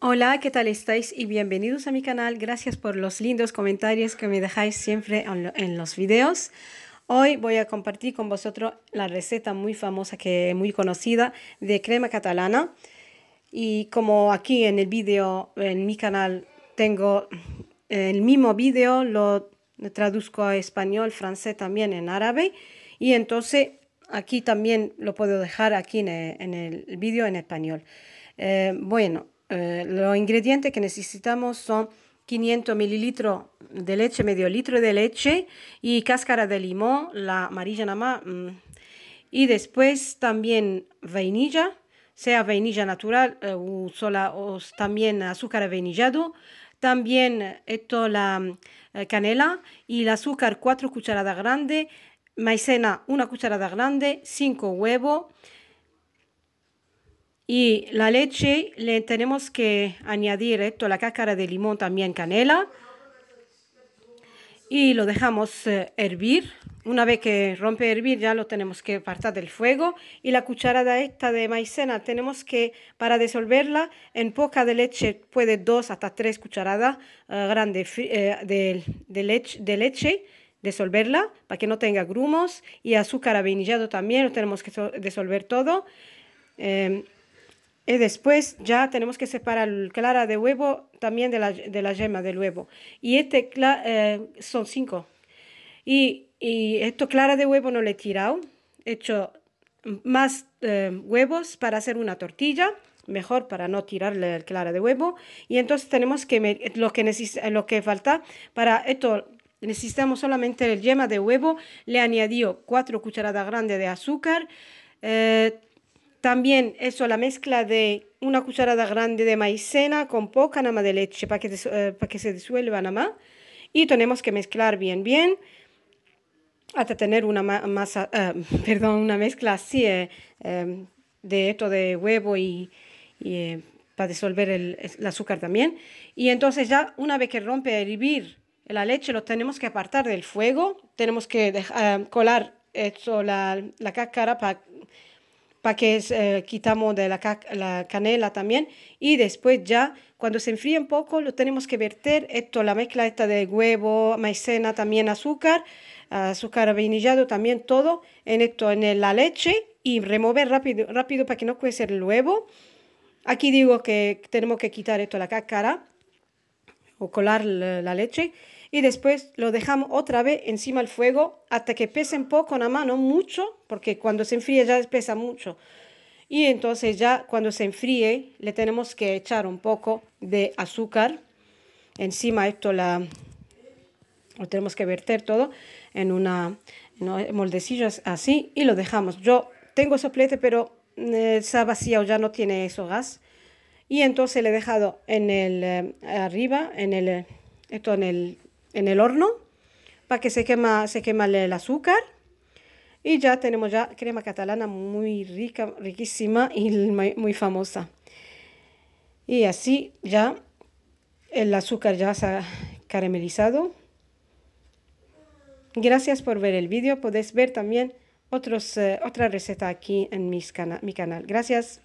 Hola, ¿qué tal estáis? Y bienvenidos a mi canal. Gracias por los lindos comentarios que me dejáis siempre en los videos. Hoy voy a compartir con vosotros la receta muy famosa, que muy conocida, de crema catalana. Y como aquí en el vídeo, en mi canal, tengo eh, el mismo vídeo, lo traduzco a español, francés también, en árabe. Y entonces aquí también lo puedo dejar aquí en el, vídeo en español. Eh, bueno, eh, los ingredientes que necesitamos son 500 mililitros de leche, medio litro de leche y cáscara de limón, la amarilla nada más. Mm. Y después también vainilla, sea vainilla natural o, eh, sola, o también azúcar vainillado. También esto la eh, canela y el azúcar 4 cucharadas grandes, maicena una cucharada grande, 5 huevos. Y la leche le tenemos que añadir esto, la cáscara de limón también canela. Y lo dejamos eh, hervir. Una vez que rompe a hervir ya lo tenemos que apartar del fuego. Y la cucharada esta de maicena tenemos que, para disolverla, en poca de leche puede dos hasta tres cucharadas eh, grandes eh, de, leche, de leche disolverla para que no tenga grumos y azúcar avenillado también lo tenemos que disolver todo em, y después ya tenemos que separar el clara de huevo también de la, de la yema del huevo. Y este eh, son cinco. Y, y, esto clara de huevo no le he tirado. He hecho más eh, huevos para hacer una tortilla. Mejor para no tirarle el clara de huevo. Y entonces tenemos que lo que, eh, lo que falta para esto. Necesitamos solamente el yema de huevo. Le añadió cuatro cucharadas grandes de azúcar. Eh, también eso, la mezcla de una cucharada grande de maicena con poca nada más de leche para que, eh, que se disuelva nada más. Y tenemos que mezclar bien, bien, hasta tener una masa, eh, perdón, una mezcla así eh, em, de esto de huevo y, para disolver el, azúcar también. Y entonces ya una vez que rompe a hervir la leche, lo tenemos que apartar del fuego, tenemos que colar esto, la, cáscara para para que eh, quitamos de la, canela también y después ya cuando se enfríe un poco lo tenemos que verter esto la mezcla esta de huevo maicena también azúcar azúcar vainillado también todo en esto en la leche y remover rápido rápido para que no cuece el huevo aquí digo que tenemos que quitar esto la cáscara o colar la leche y después lo dejamos otra vez encima del fuego hasta que pese un poco la mano, mucho, porque cuando se enfríe ya pesa mucho. Y entonces ya cuando se enfríe le tenemos que echar un poco de azúcar. Encima esto la, lo tenemos que verter todo en una moldecillo así y lo dejamos. Yo tengo soplete pero está eh, vacío, ya no tiene eso gas. Y entonces le he dejado en el eh, arriba, en el esto en el en el horno para que se quema, se quema el azúcar. Y ya tenemos ya crema catalana muy rica, riquísima y muy famosa. Y así ya el azúcar ya se ha caramelizado. Gracias por ver el vídeo. Podéis ver también otros, eh, otra receta aquí en mis cana mi canal. Gracias.